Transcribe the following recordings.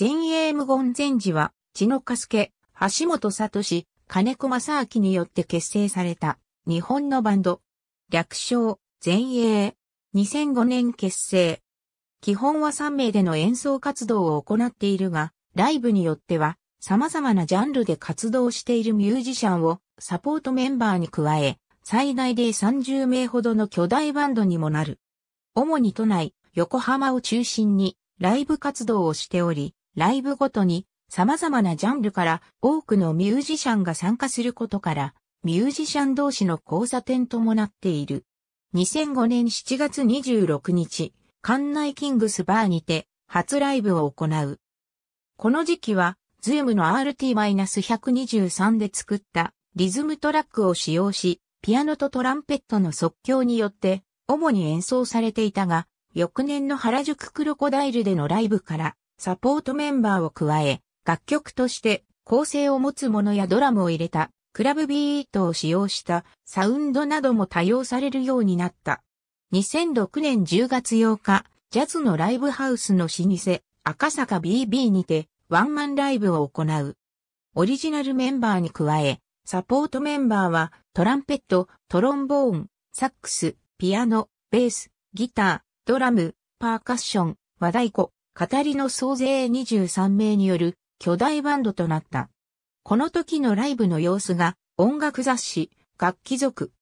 前衛無言禅寺は、千野かすけ、橋本聡、金子正明によって結成された、日本のバンド。略称、前衛。2005年結成。基本は3名での演奏活動を行っているが、ライブによっては、様々なジャンルで活動しているミュージシャンをサポートメンバーに加え、最大で30名ほどの巨大バンドにもなる。主に都内、横浜を中心にライブ活動をしており、ライブごとに様々なジャンルから多くのミュージシャンが参加することから、ミュージシャン同士の交差点ともなっている。2005年7月26日、館内キングスバーにて初ライブを行う。この時期は、ズームの RT-123 で作ったリズムトラックを使用し、ピアノとトランペットの即興によって主に演奏されていたが、翌年の原宿クロコダイルでのライブからサポートメンバーを加え、楽曲として構成を持つものやドラムを入れた、クラブビートを使用したサウンドなども多用されるようになった。2006年10月8日、ジャズのライブハウスの老舗、赤坂 BB にてワンマンライブを行う。オリジナルメンバーに加え、サポートメンバーはトランペット、トロンボーン、サックス、ピアノ、ベース、ギター、ドラム、パーカッション、和太鼓、語りの総勢23名による巨大バンドとなった。この時のライブの様子が音楽雑誌、楽器族、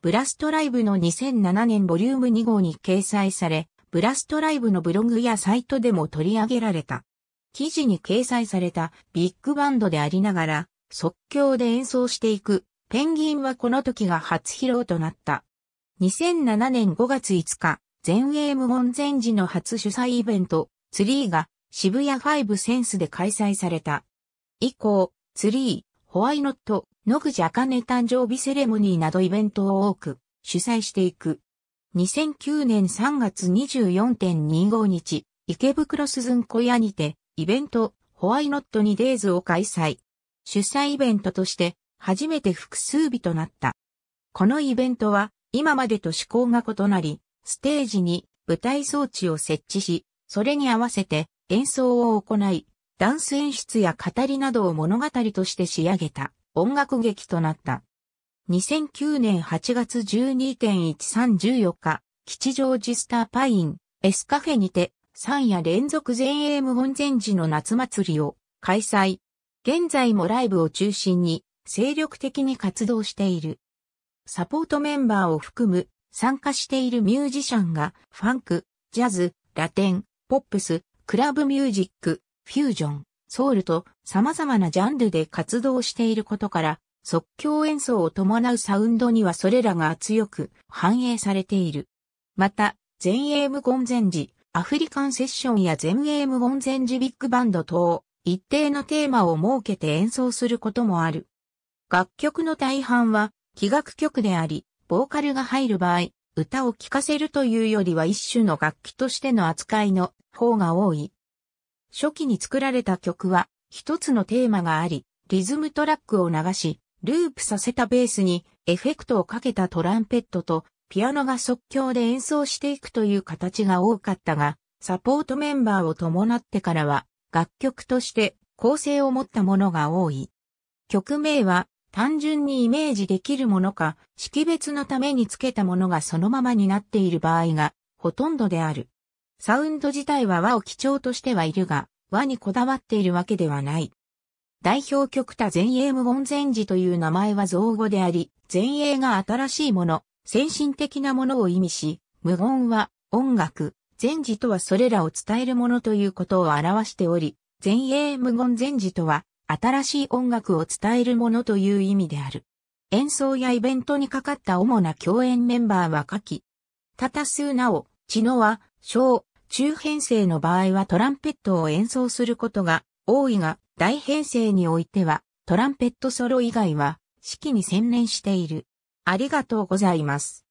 ブラストライブの2007年ボリューム2号に掲載され、ブラストライブのブログやサイトでも取り上げられた。記事に掲載されたビッグバンドでありながら、即興で演奏していく、ペンギンはこの時が初披露となった。2007年5月5日、全英無言前時の初主催イベント、ツリーが渋谷ファイブセンスで開催された。以降、ツリー、ホワイノット、野口茜誕生日セレモニーなどイベントを多く主催していく。2009年3月24.25日、池袋鈴ん小屋にて、イベント、ホワイノットにデイズを開催。主催イベントとして、初めて複数日となった。このイベントは、今までと趣向が異なり、ステージに舞台装置を設置し、それに合わせて演奏を行い、ダンス演出や語りなどを物語として仕上げた音楽劇となった。2009年8月12.1314日、吉祥寺スターパイン、エスカフェにて、3夜連続全英無本前時の夏祭りを開催。現在もライブを中心に精力的に活動している。サポートメンバーを含む参加しているミュージシャンがファンク、ジャズ、ラテン、ポップス、クラブミュージック、フュージョン、ソウルと様々なジャンルで活動していることから、即興演奏を伴うサウンドにはそれらが強く反映されている。また、全英無言前時、アフリカンセッションや全英無言前時ビッグバンド等、一定のテーマを設けて演奏することもある。楽曲の大半は、器楽曲であり、ボーカルが入る場合、歌を聴かせるというよりは一種の楽器としての扱いの方が多い。初期に作られた曲は、一つのテーマがあり、リズムトラックを流し、ループさせたベースにエフェクトをかけたトランペットとピアノが即興で演奏していくという形が多かったが、サポートメンバーを伴ってからは楽曲として構成を持ったものが多い。曲名は単純にイメージできるものか、識別のためにつけたものがそのままになっている場合がほとんどである。サウンド自体は和を基調としてはいるが、和にこだわっているわけではない。代表曲多前衛無言前時という名前は造語であり、前衛が新しいもの、先進的なものを意味し、無言は音楽、前時とはそれらを伝えるものということを表しており、前衛無言前時とは新しい音楽を伝えるものという意味である。演奏やイベントにかかった主な共演メンバーは下記。多多数なお、知野は、小、中編成の場合はトランペットを演奏することが多いが、大編成においては、トランペットソロ以外は、式に専念している。ありがとうございます。